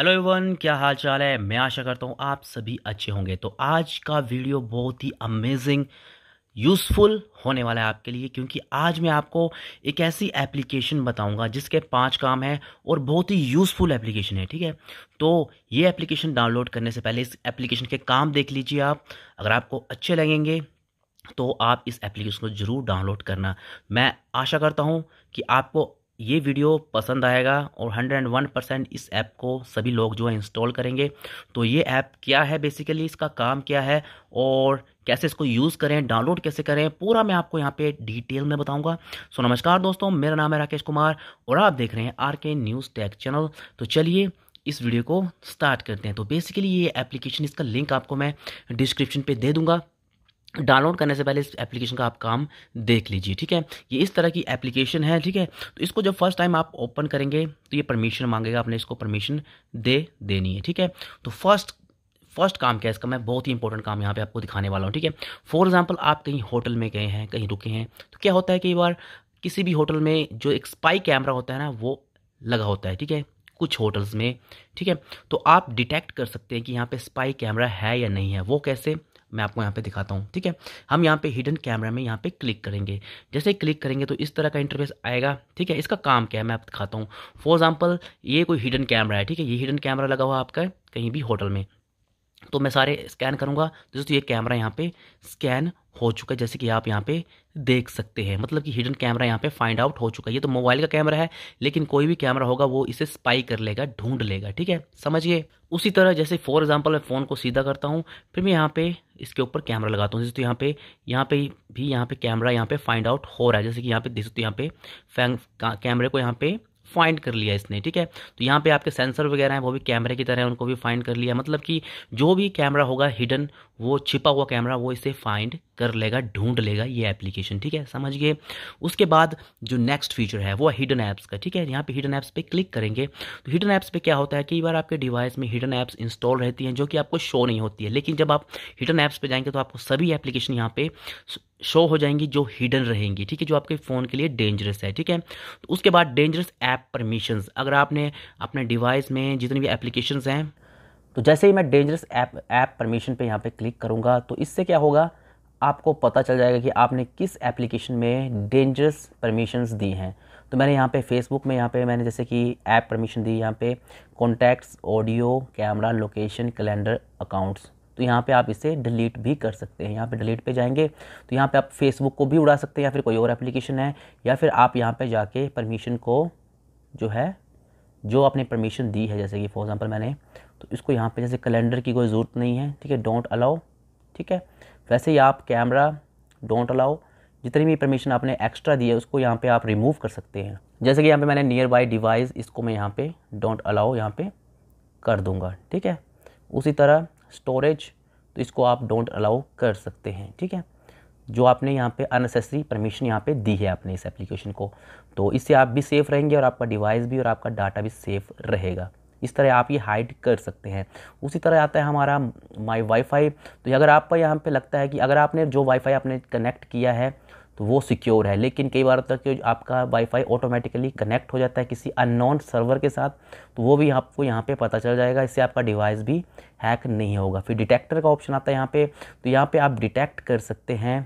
hello Avon क्या हाल चाल है मैं आशा करता हूँ आप सभी अच्छे होंगे तो आज का वीडियो बहुत ही अमेजिंग यूज़फुल होने वाला है आपके लिए क्योंकि आज मैं आपको एक ऐसी एप्लीकेशन बताऊंगा जिसके पांच काम हैं और बहुत ही यूज़फुल एप्लीकेशन है ठीक है तो ये एप्लीकेशन डाउनलोड करने से पहले इस एप्लीकेशन के काम देख लीजिए आप अगर आपको अच्छे लगेंगे तो आप इस एप्लीकेशन को ज़रूर डाउनलोड करना मैं आशा करता हूँ कि आपको ये वीडियो पसंद आएगा और 101 परसेंट इस ऐप को सभी लोग जो है इंस्टॉल करेंगे तो ये ऐप क्या है बेसिकली इसका काम क्या है और कैसे इसको यूज़ करें डाउनलोड कैसे करें पूरा मैं आपको यहाँ पे डिटेल में बताऊंगा सो नमस्कार दोस्तों मेरा नाम है राकेश कुमार और आप देख रहे हैं आर के न्यूज़ टैक चैनल तो चलिए इस वीडियो को स्टार्ट करते हैं तो बेसिकली ये एप्लीकेशन इसका लिंक आपको मैं डिस्क्रिप्शन पर दे दूँगा डाउनलोड करने से पहले इस एप्लीकेशन का आप काम देख लीजिए ठीक है ये इस तरह की एप्लीकेशन है ठीक है तो इसको जब फर्स्ट टाइम आप ओपन करेंगे तो ये परमिशन मांगेगा आपने इसको परमिशन दे देनी है ठीक है तो फर्स्ट फर्स्ट काम क्या है इसका मैं बहुत ही इंपॉर्टेंट काम यहाँ पे आपको दिखाने वाला हूँ ठीक है फॉर एग्जाम्पल आप कहीं होटल में गए हैं कहीं रुके हैं तो क्या होता है कई बार किसी भी होटल में जो एक स्पाई कैमरा होता है ना वो लगा होता है ठीक है कुछ होटल्स में ठीक है तो आप डिटेक्ट कर सकते हैं कि यहाँ पे स्पाई कैमरा है या नहीं है वो कैसे मैं आपको यहाँ पे दिखाता हूँ ठीक है हम यहाँ पे हिडन कैमरा में यहाँ पे क्लिक करेंगे जैसे क्लिक करेंगे तो इस तरह का इंटरफेस आएगा ठीक है इसका काम क्या है मैं आप दिखाता हूँ फॉर एग्जाम्पल ये कोई हिडन कैमरा है ठीक है ये हिडन कैमरा लगा हुआ आपका कहीं भी होटल में तो मैं सारे स्कैन करूँगा दोस्तों ये कैमरा यहाँ पे स्कैन हो चुका है जैसे कि आप यहाँ पे देख सकते हैं मतलब कि हिडन कैमरा यहाँ पे फाइंड आउट हो चुका है ये तो मोबाइल का कैमरा है लेकिन कोई भी कैमरा होगा वो इसे स्पाई कर लेगा ढूंढ लेगा ठीक है समझिए उसी तरह जैसे फॉर एग्जाम्पल मैं फ़ोन को सीधा करता हूँ फिर मैं यहाँ पे इसके ऊपर कैमरा लगाता हूँ जैसे तो यहाँ पे यहाँ पे भी यहाँ पे कैमरा यहाँ पे फाइंड आउट हो रहा है जैसे कि यहाँ पे देख सकते हो यहाँ पे फैंग कैमरे को यहाँ पे फाइंड कर लिया इसने ठीक है तो यहाँ पे आपके सेंसर वगैरह हैं वो भी कैमरे की तरह उनको भी फाइंड कर लिया मतलब कि जो भी कैमरा होगा हिडन वो छिपा हुआ कैमरा वो इसे फाइंड कर लेगा ढूंढ लेगा ये एप्लीकेशन ठीक है समझ गए उसके बाद जो नेक्स्ट फीचर है वो हिडन ऐप्स का ठीक है यहाँ पे हिडन ऐप्स पे क्लिक करेंगे तो हिडन ऐप्स पे क्या होता है कई बार आपके डिवाइस में हिडन ऐप्स इंस्टॉल रहती हैं जो कि आपको शो नहीं होती है लेकिन जब आप हिडन ऐप्स पे जाएंगे तो आपको सभी एप्लीकेशन यहाँ पे शो हो जाएंगी जो हिडन रहेंगी ठीक है जो आपके फ़ोन के लिए डेंजरस है ठीक है तो उसके बाद डेंजरस ऐप परमिशंस अगर आपने अपने डिवाइस में जितनी भी एप्लीकेशन हैं तो जैसे ही मैं डेंजरस ऐप ऐप परमिशन पे यहाँ पे क्लिक करूँगा तो इससे क्या होगा आपको पता चल जाएगा कि आपने किस एप्लीकेशन में डेंजरस परमिशंस दी हैं तो मैंने यहाँ पे फेसबुक में यहाँ पे मैंने जैसे कि ऐप परमिशन दी यहाँ पे contacts audio camera location calendar accounts तो यहाँ पे आप इसे डिलीट भी कर सकते हैं यहाँ पे डिलीट पे जाएंगे तो यहाँ पे आप फेसबुक को भी उड़ा सकते हैं या फिर कोई और एप्लीकेशन है या फिर आप यहाँ पे जाके परमिशन को जो है जो आपने परमिशन दी है जैसे कि फॉर एग्ज़ाम्पल मैंने तो इसको यहाँ पे जैसे कैलेंडर की कोई ज़रूरत नहीं है ठीक है डोंट अलाउ ठीक है वैसे ही आप कैमरा डोंट अलाउ जितनी भी परमिशन आपने एक्स्ट्रा दी है उसको यहाँ पे आप रिमूव कर सकते हैं जैसे कि यहाँ पे मैंने नियर बाई डिवाइस इसको मैं यहाँ पे डोंट अलाउ यहाँ पे कर दूँगा ठीक है उसी तरह स्टोरेज तो इसको आप डोंट अलाउ कर सकते हैं ठीक है जो आपने यहाँ पे अननेसेसरी परमिशन यहाँ पे दी है आपने इस एप्लीकेशन को तो इससे आप भी सेफ़ रहेंगे और आपका डिवाइस भी और आपका डाटा भी सेफ़ रहेगा इस तरह आप ये हाइड कर सकते हैं उसी तरह आता है हमारा माई वाईफाई तो अगर आपका यहाँ पर लगता है कि अगर आपने जो वाईफाई आपने कनेक्ट किया है तो वो सिक्योर है लेकिन कई बार तक तो आपका वाईफाई ऑटोमेटिकली कनेक्ट हो जाता है किसी अननोन सर्वर के साथ तो वो भी आपको यहाँ पे पता चल जाएगा इससे आपका डिवाइस भी हैक नहीं होगा फिर डिटेक्टर का ऑप्शन आता है यहाँ पे तो यहाँ पे आप डिटेक्ट कर सकते हैं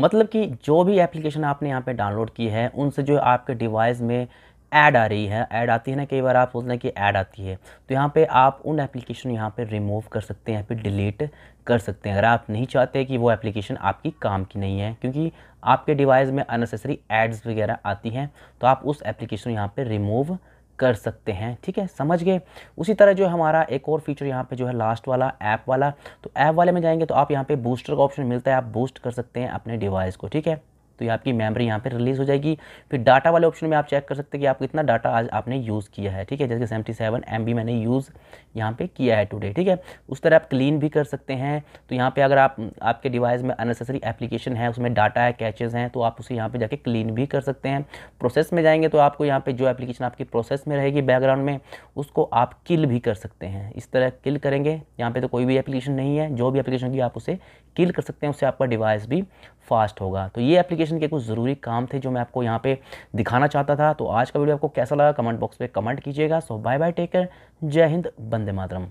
मतलब कि जो भी एप्लीकेशन आपने यहाँ पे डाउनलोड की है उनसे जो आपके डिवाइस में ऐड आ रही है ऐड आती है ना कई बार आप बोलते हैं कि ऐड आती है तो यहाँ पे आप उन एप्लीकेशन यहाँ पे रिमूव कर सकते हैं यहाँ डिलीट कर सकते हैं अगर आप नहीं चाहते कि वो एप्लीकेशन आपकी काम की नहीं है क्योंकि आपके डिवाइस में अननेसेसरी एड्स वगैरह आती हैं तो आप उस एप्लीकेशन यहाँ पर रिमूव कर सकते हैं ठीक है समझ गए उसी तरह जो हमारा एक और फीचर यहाँ पे जो है लास्ट वाला ऐप वाला तो ऐप वाले में जाएंगे तो आप यहाँ पे बूस्टर का ऑप्शन मिलता है आप बूस्ट कर सकते हैं अपने डिवाइस को ठीक है तो ये आपकी मेमोरी यहाँ पे रिलीज़ हो जाएगी फिर डाटा वाले ऑप्शन में आप चेक कर सकते हैं कि आप कितना डाटा आज आपने यूज़ किया है ठीक है जैसे सेवेंटी सेवन एम बी मैंने यूज़ यहाँ पे किया है टुडे ठीक है उस तरह आप क्लीन भी कर सकते हैं तो यहाँ पे अगर आप आपके डिवाइस में अननेसेसरी एप्लीकेशन है उसमें डाटा है कैचेज़ हैं तो आप उसे यहाँ पर जाके क्लीन भी कर सकते हैं प्रोसेस में जाएंगे तो आपको यहाँ पर जो एप्लीकेशन आपकी प्रोसेस में रहेगी बैकग्राउंड में उसको आप किल भी कर सकते हैं इस तरह किल करेंगे यहाँ पर तो कोई भी एप्लीकेशन नहीं है जो भी एप्लीकेशन होगी आप उसे किल कर सकते हैं उससे आपका डिवाइस भी फास्ट होगा तो ये एप्लीकेशन के कुछ ज़रूरी काम थे जो मैं आपको यहाँ पे दिखाना चाहता था तो आज का वीडियो आपको कैसा लगा कमेंट बॉक्स पे कमेंट कीजिएगा so bye bye take care जय हिंद बंदे मातरम